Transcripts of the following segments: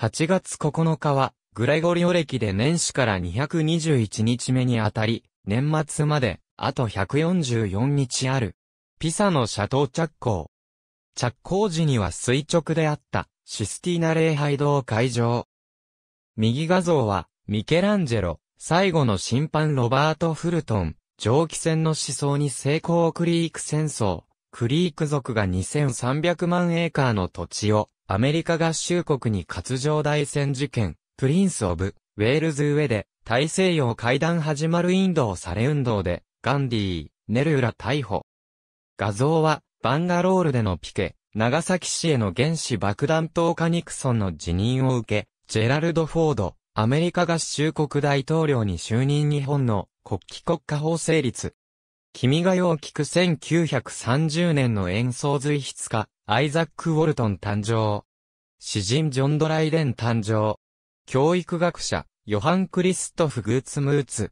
8月9日は、グレゴリオ歴で年始から221日目にあたり、年末まで、あと144日ある。ピサのシャトー着工。着工時には垂直であった、システィーナ礼拝堂会場。右画像は、ミケランジェロ、最後の審判ロバート・フルトン、蒸気船の思想に成功クリーク戦争、クリーク族が2300万エーカーの土地をアメリカ合衆国に割上大戦事件、プリンス・オブ・ウェールズ・上で、大西洋会談始まるインドをされ運動で、ガンディー、ネルーラ逮捕。画像は、バンガロールでのピケ、長崎市への原子爆弾投下ニクソンの辞任を受け、ジェラルド・フォード、アメリカ合衆国大統領に就任日本の国旗国家法成立。君が代を聞く1930年の演奏随筆家、アイザック・ウォルトン誕生。詩人ジョン・ドライデン誕生。教育学者、ヨハン・クリストフ・グーツムーツ。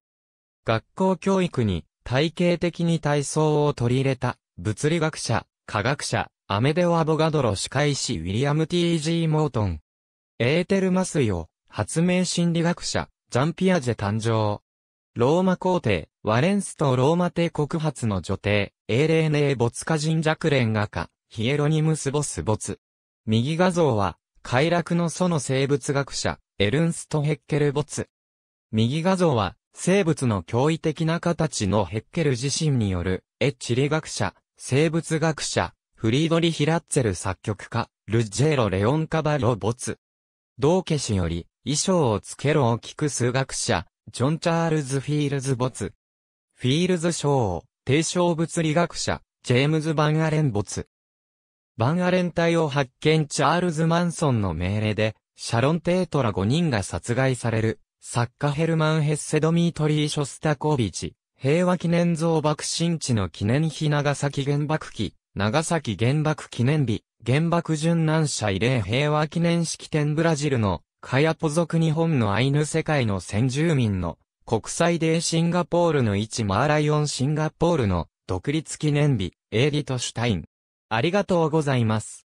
学校教育に体系的に体操を取り入れた物理学者、科学者、アメデオ・アボガドロ司会師ウィリアム・ T.G. モートン。エーテル・マスヨ、発明心理学者、ジャンピアジェ誕生。ローマ皇帝、ワレンスとローマ帝国発の女帝、エーレーネー・ボツカ人弱連画家、ヒエロニムス・ボスボツ。右画像は、快楽の祖の生物学者、エルンスト・ヘッケルボツ。右画像は、生物の驚異的な形のヘッケル自身による、エッチ理学者、生物学者、フリードリヒ・ラッツェル作曲家、ルッジェロ・レオンカバロボツ。道化師より、衣装をつけろを聞く数学者、ジョン・チャールズ・フィールズボツ。フィールズ賞を、提唱物理学者、ジェームズ・バン・アレンボツ。バンアレン隊を発見チャールズ・マンソンの命令で、シャロン・テートら5人が殺害される、作家ヘルマン・ヘッセドミートリー・ショスタコービチ、平和記念像爆心地の記念碑長崎原爆記、長崎原爆記念日、原爆殉難者慰霊平和記念式典ブラジルの、カヤポ族日本のアイヌ世界の先住民の、国際デーシンガポールの一マーライオンシンガポールの、独立記念日、エーリトシュタイン。ありがとうございます。